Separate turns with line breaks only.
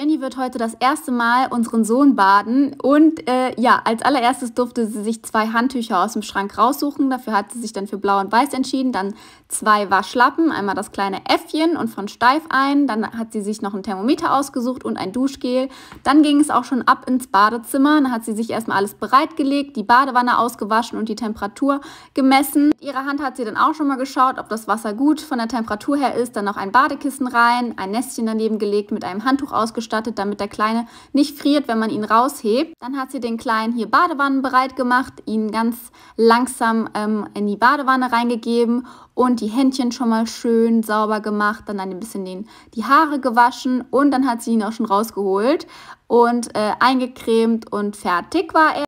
Jenny wird heute das erste Mal unseren Sohn baden und äh, ja, als allererstes durfte sie sich zwei Handtücher aus dem Schrank raussuchen. Dafür hat sie sich dann für blau und weiß entschieden, dann zwei Waschlappen, einmal das kleine Äffchen und von Steif ein, dann hat sie sich noch ein Thermometer ausgesucht und ein Duschgel. Dann ging es auch schon ab ins Badezimmer, dann hat sie sich erstmal alles bereitgelegt, die Badewanne ausgewaschen und die Temperatur gemessen. Mit ihrer Hand hat sie dann auch schon mal geschaut, ob das Wasser gut von der Temperatur her ist, dann noch ein Badekissen rein, ein Nestchen daneben gelegt, mit einem Handtuch ausgestattet ausgestattet, damit der Kleine nicht friert, wenn man ihn raushebt. Dann hat sie den Kleinen hier Badewannen bereit gemacht, ihn ganz langsam ähm, in die Badewanne reingegeben und die Händchen schon mal schön sauber gemacht, dann ein bisschen den, die Haare gewaschen und dann hat sie ihn auch schon rausgeholt und äh, eingecremt und fertig war er.